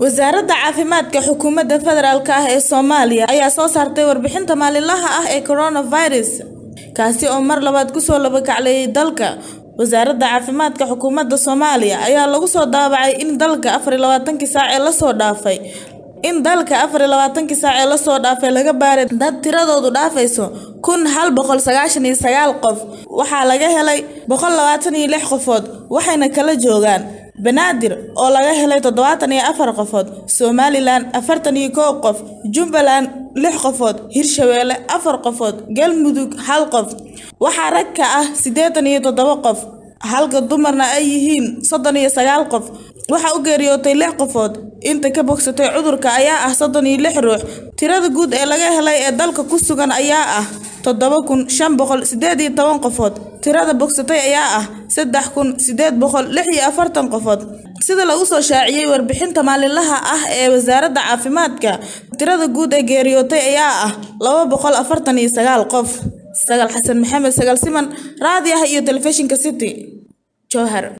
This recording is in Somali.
wasaaradda caafimaadka xukuumadda federaalk ah ee soomaaliya ayaa soo saartay warbixinta maalinlaha ah ee coronavirus kaasi oo mar labaad kusoo labakacleeyay dalka wasaaradda caafimaadka xukuumadda soomaaliya ayaa lagu soo daabacay in dalka afar iyo labaatankii saac ee lasoo dhaafay in dalka afar iyo labaatankii saac ee lasoo dhaafay laga baaray dad tiradoodu dhaafayso kun hal boqol sagaashan iyo sagaal qof waxaa laga helay boqol labaatan iyo lix qofood waxayna kala joogaan banaadir oo laga helay toddobaatan iyo afar qofood somalilan afartan iyo koob qof jubbaland lix qofood hirshabeelle afar qofood galmudug hal qof waxaa ragka ah siddeetan iyo toddoba qof halka dumarna ay yihiin soddon iyo sagaal qof waxaa u geeriyootay lix qofood inta ka bogsatay cudurka ayaa ah soddon iyo lix ruux tirada guud ee laga helay ee dalka ku sugan ayaa ah toddoba kun shan boqol sideed iyo toban qofood tirada bogsatay ayaa ah saddex kun sideed boqol lix iyo afartan qofood sida lagu soo shaaciyey warbixinta maalinlaha ah ee wasaaradda caafimaadka tirada guud ee geeriyootay ayaa ah laba boqol afartan iyo sagaal qof sagal xasan maxamed sagal siman raadiah iyo telefishinka city jowhar